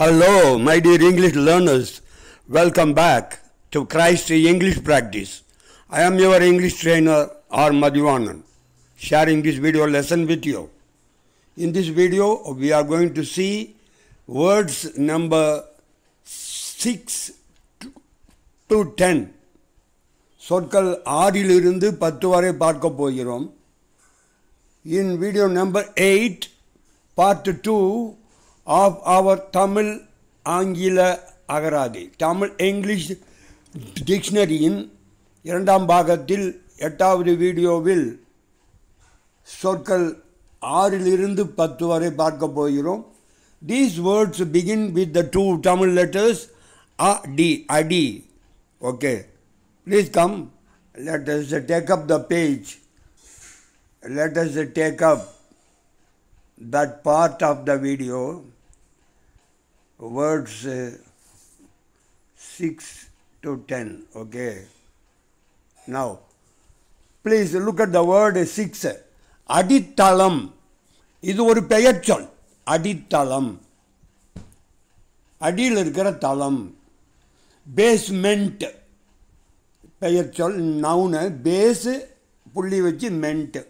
Hello, my dear English learners. Welcome back to Christ English Practice. I am your English trainer R. Madhivanan, sharing this video lesson with you. In this video, we are going to see words number 6 to 10. சொற்கள் ஆறிலிருந்து பத்து வரை பார்க்க போகிறோம் in video number eight part two of our Tamil Angila Agarathi. Tamil English டிக்ஷனரியின் இரண்டாம் பாகத்தில் எட்டாவது வீடியோவில் சொற்கள் ஆறிலிருந்து பத்து வரை பார்க்க போகிறோம் these words begin with the two Tamil letters அ டி அடி okay please come letters take up the page letters take up that part of the video words six to ten okay now please look at the word six அடித்தளம் இது ஒரு பெயர்ச்சொல் அடித்தளம் அடியில் இருக்கிற தளம் பேஸ்மெண்ட் பெயர்ச்சொல் நவுனு பேஸு புள்ளி வச்சு மென்ட்டு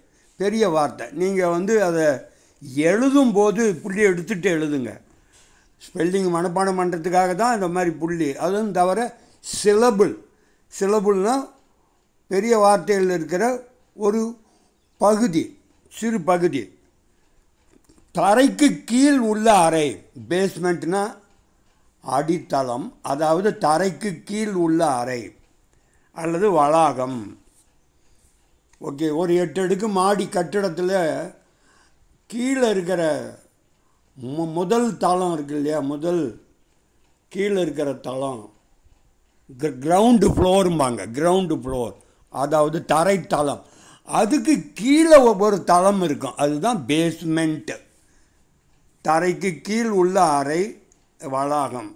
பெரிய வார்த்தை நீங்கள் வந்து அதை எழுதும்போது புள்ளி எடுத்துகிட்டு எழுதுங்க ஸ்பெல்லிங் மனப்பாடம் பண்ணுறதுக்காக தான் இந்த மாதிரி புள்ளி அதுவும் தவிர சிலபுள் சிலபுள்னால் பெரிய வார்த்தையில் இருக்கிற ஒரு பகுதி சிறு பகுதி தரைக்கு கீழ் உள்ள அறை பேஸ்மெண்ட்னால் அடித்தளம் அதாவது தரைக்கு கீழ் உள்ள அறை அல்லது வளாகம் ஓகே ஒரு எட்டு அடுக்கு மாடி கட்டிடத்தில் கீழே இருக்கிற மு முதல் தாளம் இருக்கு இல்லையா முதல் கீழே இருக்கிற தளம் கிரவுண்டு ஃப்ளோரும்பாங்க கிரவுண்டு ஃப்ளோர் அதாவது தரை தளம் அதுக்கு கீழே ஒவ்வொரு தளம் இருக்கும் அதுதான் பேஸ்மெண்ட்டு தரைக்கு கீழ் உள்ள அறை வளாகம்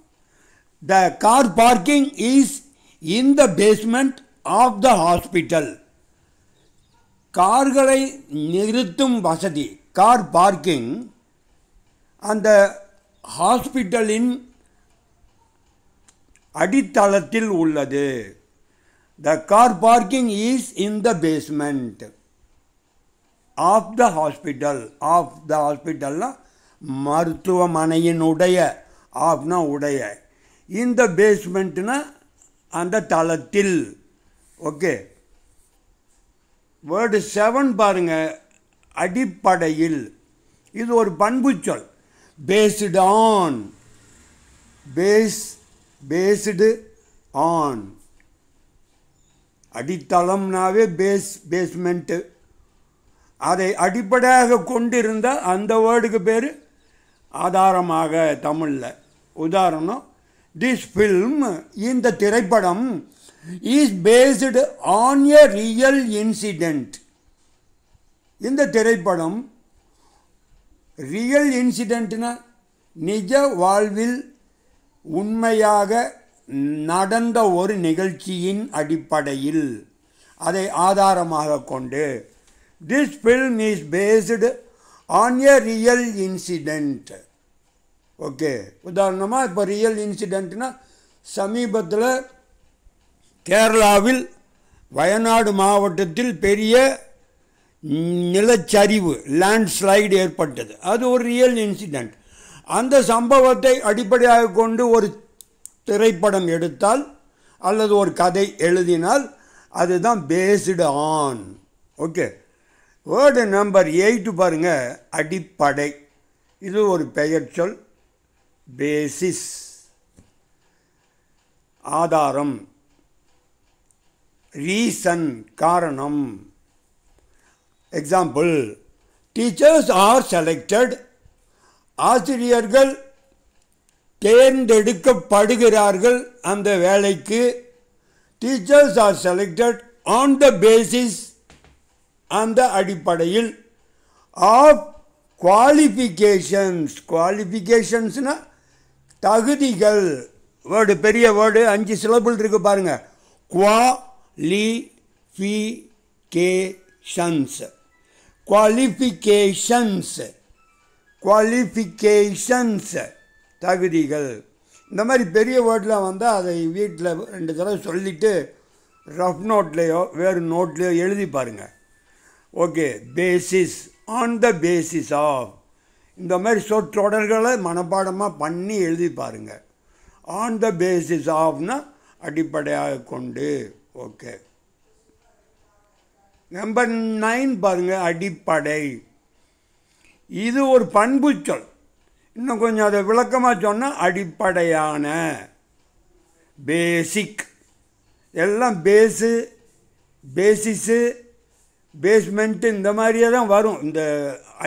the car parking is in the basement of the hospital கார்களை நிறுத்தும் வசதி கார் பார்க்கிங் அந்த ஹாஸ்பிட்டலின் அடித்தளத்தில் உள்ளது the car parking is in the basement of the hospital of the ஹாஸ்பிட்டல்னால் மருத்துவமனையினுடைய ஆஃப்னா உடைய இந்த பேஸ்மெண்ட்னா அந்த தளத்தில் ஓகே வேர்டு செவன் பாருங்கள் அடிப்படையில் இது ஒரு பண்புச்சொல் based on base based on அடித்தளம்னாவே பேஸ் பேஸ்மெண்ட்டு அதை அடிப்படையாக கொண்டிருந்தால் அந்த வேர்டுக்கு பேர் ஆதாரமாக தமிழில் உதாரணம் திஸ் ஃபில்ம் இந்த திரைப்படம் is based on a real incident இந்த திரைப்படம் ரியல் இன்சிடென்ட்னா நிஜ வாழ்வில் உண்மையாக நடந்த ஒரு நிகழ்ச்சியின் அடிப்படையில் அதை ஆதாரமாக கொண்டு this film is based on a real incident okay உதாரணமாக இப்போ ரியல் இன்சிடெண்ட்னா சமீபத்தில் கேரளாவில் வயநாடு மாவட்டத்தில் பெரிய நிலச்சரிவு லேண்ட்ஸ்லைடு ஏற்பட்டது அது ஒரு ரியல் இன்சிடெண்ட் அந்த சம்பவத்தை அடிப்படையாக கொண்டு ஒரு திரைப்படம் எடுத்தால் அல்லது ஒரு கதை எழுதினால் அதுதான் based on okay word number eight பாருங்கள் அடிப்படை இது ஒரு பெயர் சொல் பேசிஸ் ஆதாரம் ரீசன் காரணம் எக்ஸாம்பிள் டீச்சர்ஸ் ஆர் செலக்டட் ஆசிரியர்கள் தேர்ந்தெடுக்கப்படுகிறார்கள் அந்த வேலைக்கு teachers are selected on the basis அந்த அடிப்படையில் ஆஃப் குவாலிஃபிகேஷன்ஸ் குவாலிஃபிகேஷன்ஸ்னால் தகுதிகள் வேர்டு பெரிய வேர்டு அஞ்சு சிலபிள் இருக்குது பாருங்கள் குவாலிஃபிகேஷன்ஸ் குவாலிஃபிகேஷன்ஸ் குவாலிஃபிகேஷன்ஸ் தகுதிகள் இந்த மாதிரி பெரிய வேர்டில் வந்தால் அதை வீட்டில் ரெண்டு தடவை சொல்லிவிட்டு ரஃப் நோட்லேயோ வேறு நோட்லேயோ எழுதி பாருங்கள் okay basis on the basis of இந்த மாதிரி சொற்றொடர்களை மனப்பாடமாக பண்ணி எழுதி பாருங்கள் ஆன் த பேசிஸ் ஆஃப்னா அடிப்படையாக கொண்டு ஓகே நம்பர் நைன் பாருங்க அடிப்படை இது ஒரு பண்பு சொல் இன்னும் கொஞ்சம் அதை விளக்கமாக சொன்னால் அடிப்படையான பேசிக் எல்லாம் பேஸு பேசிஸு பேஸ்மெண்ட்டு இந்த மாதிரியே தான் வரும் இந்த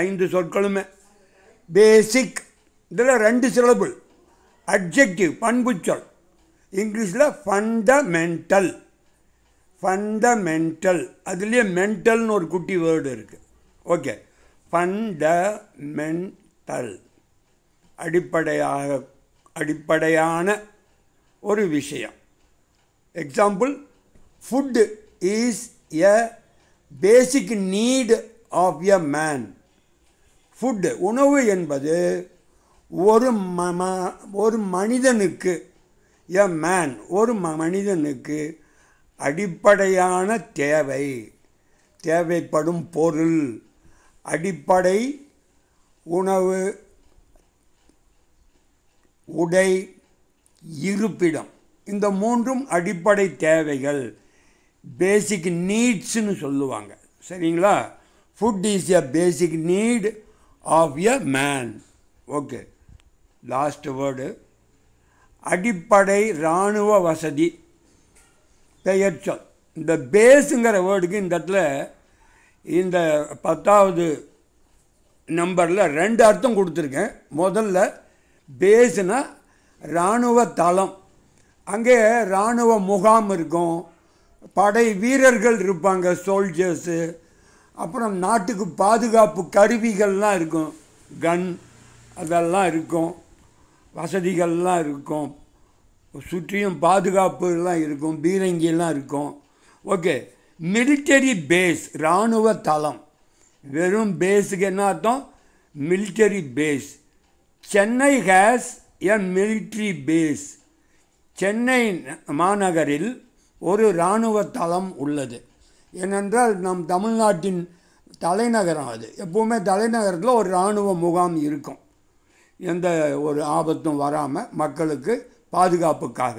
ஐந்து சொற்களுமே பேசிக் இதில் ரெண்டு சிலபிள் அப்ஜெக்டிவ் பண்புச்சொல் இங்கிலீஷில் ஃபண்டமெண்டல் ஃபண்டமெண்டல் அதுலேயே மென்டல்னு ஒரு குட்டி வேர்டு இருக்குது ஓகே ஃபண்டமெண்டல் அடிப்படையாக அடிப்படையான ஒரு விஷயம் example food is a basic need of a man food உணவு என்பது ஒரு ம ஒரு மனிதனுக்கு எ மேன் ஒரு மனிதனுக்கு அடிப்படையான தேவை தேவைப்படும் பொருள் அடிப்படை உணவு உடை இருப்பிடம் இந்த மூன்றும் அடிப்படை தேவைகள் பேசிக் நீட்ஸ்னு சொல்லுவாங்க சரிங்களா food is a basic need of a man okay last word அடிப்படை இராணுவ வசதி சொல் இந்த பேஸுங்கிற வேர்டுக்கு இந்த இடத்துல இந்த பத்தாவது நம்பரில் ரெண்டு அர்த்தம் கொடுத்துருக்கேன் முதல்ல பேஸுனா இராணுவ தளம் அங்கே இராணுவ முகாம் இருக்கும் படை வீரர்கள் இருப்பாங்க சோல்ஜர்ஸு அப்புறம் நாட்டுக்கு பாதுகாப்பு கருவிகள்லாம் இருக்கும் கன் அதெல்லாம் இருக்கும் வசதிகள்லாம் இருக்கும் சுற்றியும் பாதுகாப்பு எல்லாம் இருக்கும் பீரங்கியெல்லாம் இருக்கும் ஓகே மிலிட்டரி பேஸ் இராணுவ தளம் வெறும் பேஸுக்கு என்ன அர்த்தம் military base Chennai has a military base Chennai மாநகரில் ஒரு இராணுவ தளம் உள்ளது ஏனென்றால் நம் தமிழ்நாட்டின் தலைநகரம் அது எப்போவுமே தலைநகரத்தில் ஒரு இராணுவ முகாம் இருக்கும் எந்த ஒரு ஆபத்தும் வராமல் மக்களுக்கு பாதுகாப்புக்காக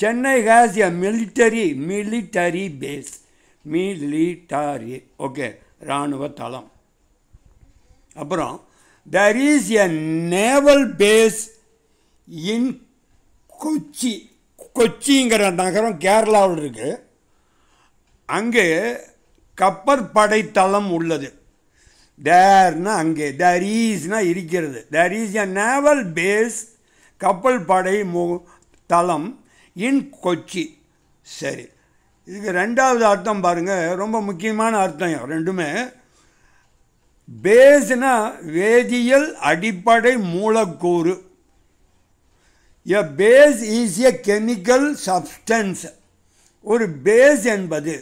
Chennai has a military military base military okay இராணுவ தளம் அப்புறம் there is a naval base in Kochi கொச்சிங்கிற நகரம் கேரளாவில் இருக்குது அங்கே கப்பற்படை தளம் உள்ளது தேர்னா அங்கே தர் ஈஸ்னால் இருக்கிறது there is a naval base கப்பல் படை மு தளம் இன் கொச்சி சரி இதுக்கு ரெண்டாவது அர்த்தம் பாருங்கள் ரொம்ப முக்கியமான அர்த்தம் ரெண்டுமே பேஸ்னா வேதியியல் அடிப்படை மூலக்கூறு a base is a chemical substance ஒரு பேஸ் என்பது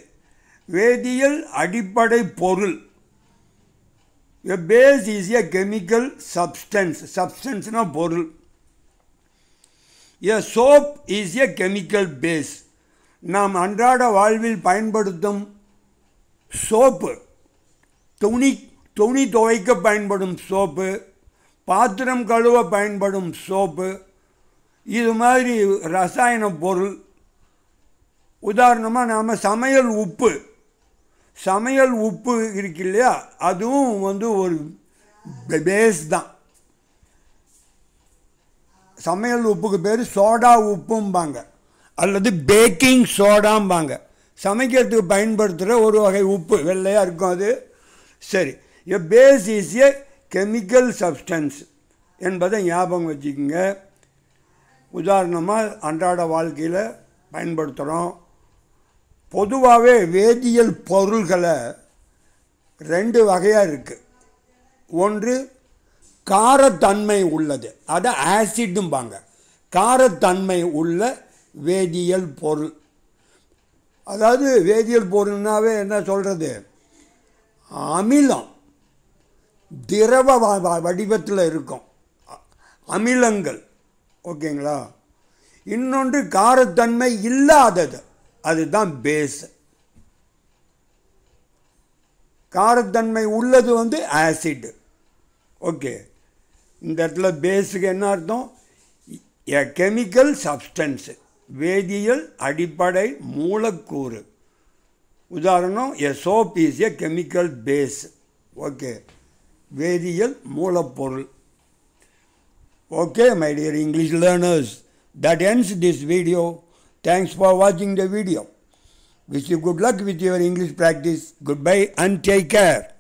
வேதியியல் அடிப்படை பொருள் a base is a chemical substance சப்ஸ்டன்ஸ்னா பொருள் a soap is a chemical base நாம் அன்றாட வாழ்வில் பயன்படுத்தும் சோப்பு துணி துணி துவைக்க பயன்படும் சோப்பு பாத்திரம் கழுவ பயன்படும் சோப்பு இது மாதிரி ரசாயன பொருள் உதாரணமாக நாம் சமையல் உப்பு சமையல் உப்பு இருக்கு இல்லையா அதுவும் வந்து ஒரு பேஸ் தான் சமையல் உப்புக்கு பேர் சோடா உப்பும்பாங்க அல்லது பேக்கிங் சோடாம்பாங்க சமைக்கிறதுக்கு பயன்படுத்துகிற ஒரு வகை உப்பு வெள்ளையாக இருக்கும் அது சரி a base is a chemical substance என்பதை ஞாபகம் வச்சுக்கோங்க உதாரணமாக அன்றாட வாழ்க்கையில் பயன்படுத்துகிறோம் பொதுவாகவே வேதியியல் பொருள்களை ரெண்டு வகையாக இருக்குது ஒன்று காரத்தன்மை உள்ளது அதை ஆசிடும்பாங்க காரத்தன்மை உள்ள வேதியியல் பொருள் அதாவது வேதியியல் பொருள்னாவே என்ன சொல்கிறது அமிலம் திரவ வடிவத்தில் இருக்கும் அமிலங்கள் ஓகேங்களா இன்னொன்று காரத்தன்மை இல்லாதது அதுதான் பேஸ் காரத்தன்மை உள்ளது வந்து ஆசிட் ஓகே इतम ए केमिकल सब्सटेंस वेदियल अलकूर उदाहरण a soap a chemical base okay वेदियल मूलपुर okay my dear English learners that end this video thanks for watching the video wish you good luck with your English practice good bye and take care